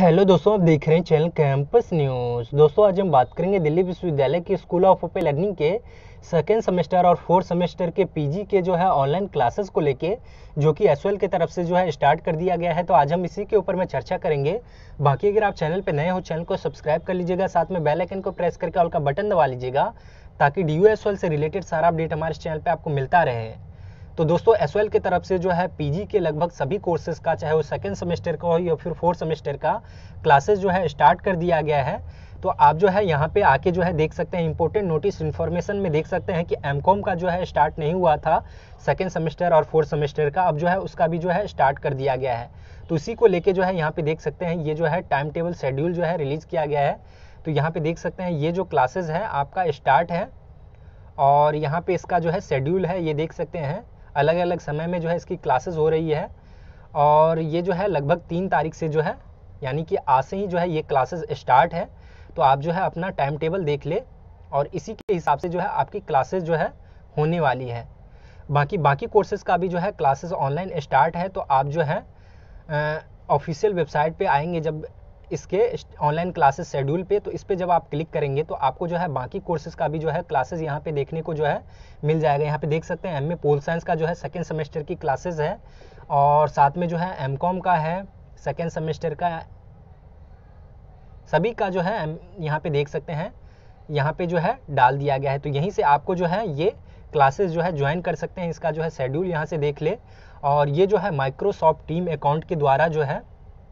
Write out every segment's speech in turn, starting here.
hello दोस्तों आप देख रहे हैं चैनल कैंपस न्यूज़ दोस्तों आज हम बात करेंगे दिल्ली विश्वविद्यालय के स्कूल ऑफ ओपन लर्निंग के सेकेंड सेमेस्टर और फोर्थ सेमेस्टर के पीजी के जो है ऑनलाइन क्लासेस को लेके जो कि एस के तरफ से जो है स्टार्ट कर दिया गया है तो आज हम इसी के ऊपर में चर्चा करेंगे बाकी अगर आप चैनल पर नए हो चैनल को सब्सक्राइब कर लीजिएगा साथ में बेलाइकन को प्रेस करके ऑल का बटन दबा लीजिएगा ताकि डी से रिलेटेड सारा अपडेट हमारे चैनल पर आपको मिलता रहे तो दोस्तों एस की तरफ से जो है पीजी के लगभग सभी कोर्सेज का चाहे वो सेकेंड सेमेस्टर का हो या फिर फोर्थ सेमेस्टर का क्लासेस जो है स्टार्ट कर दिया गया है तो आप जो है यहाँ पे आके जो है देख सकते हैं इंपॉर्टेंट नोटिस इन्फॉर्मेशन में देख सकते हैं कि एम का जो है स्टार्ट नहीं हुआ था सेकेंड सेमेस्टर और फोर्थ सेमेस्टर का अब जो है उसका भी जो है स्टार्ट कर दिया गया है तो उसी को लेके जो है यहाँ पे देख सकते हैं ये जो है टाइम टेबल शेड्यूल जो है रिलीज किया गया है तो यहाँ पे देख सकते हैं ये जो क्लासेज है आपका स्टार्ट है और यहाँ पे इसका जो है शेड्यूल है ये देख सकते हैं अलग अलग समय में जो है इसकी क्लासेस हो रही है और ये जो है लगभग तीन तारीख से जो है यानी कि आज से ही जो है ये क्लासेस स्टार्ट है तो आप जो है अपना टाइम टेबल देख ले और इसी के हिसाब से जो है आपकी क्लासेस जो है होने वाली है बाकी बाकी कोर्सेज़ का भी जो है क्लासेस ऑनलाइन स्टार्ट है तो आप जो है ऑफिशियल वेबसाइट पर आएंगे जब इसके ऑनलाइन क्लासेस शेड्यूल पे तो इस पर जब आप क्लिक करेंगे तो आपको जो है बाकी कोर्सेज का भी जो है क्लासेज यहाँ पे देखने को जो है मिल जाएगा यहाँ पे देख सकते हैं एम ए पोल साइंस का जो है सेकेंड सेमेस्टर की क्लासेज है और साथ में जो है एम कॉम का है सेकेंड सेमेस्टर का सभी का जो है यहाँ पे देख सकते हैं यहाँ पे जो है डाल दिया गया है तो यहीं से आपको जो है ये क्लासेस जो है ज्वाइन कर सकते हैं इसका जो है शेड्यूल यहाँ से देख ले और ये जो है माइक्रोसॉफ्ट टीम अकाउंट के द्वारा जो है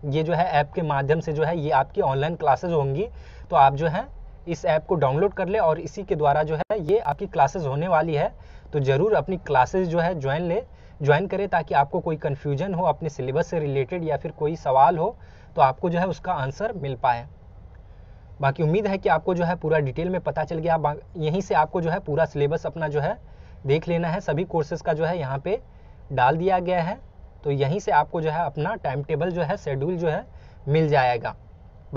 ये जो है ऐप के माध्यम से जो है ये आपकी ऑनलाइन क्लासेज होंगी तो आप जो है इस ऐप को डाउनलोड कर ले और इसी के द्वारा जो है ये आपकी क्लासेज होने वाली है तो ज़रूर अपनी क्लासेज जो है ज्वाइन ले ज्वाइन करें ताकि आपको कोई कन्फ्यूजन हो अपने सिलेबस से रिलेटेड या फिर कोई सवाल हो तो आपको जो है उसका आंसर मिल पाए बाकी उम्मीद है कि आपको जो है पूरा डिटेल में पता चल गया यहीं से आपको जो है पूरा सिलेबस अपना जो है देख लेना है सभी कोर्सेज़ का जो है यहाँ पे डाल दिया गया है तो यहीं से आपको जो है अपना टाइम टेबल जो है शेड्यूल जो है मिल जाएगा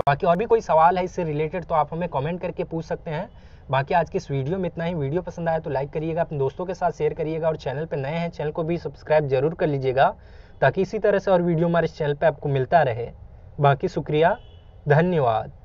बाकी और भी कोई सवाल है इससे रिलेटेड तो आप हमें कमेंट करके पूछ सकते हैं बाकी आज के इस वीडियो में इतना ही वीडियो पसंद आया तो लाइक करिएगा अपने दोस्तों के साथ शेयर करिएगा और चैनल पर नए हैं चैनल को भी सब्सक्राइब जरूर कर लीजिएगा ताकि इसी तरह से और वीडियो हमारे चैनल पर आपको मिलता रहे बाकी शुक्रिया धन्यवाद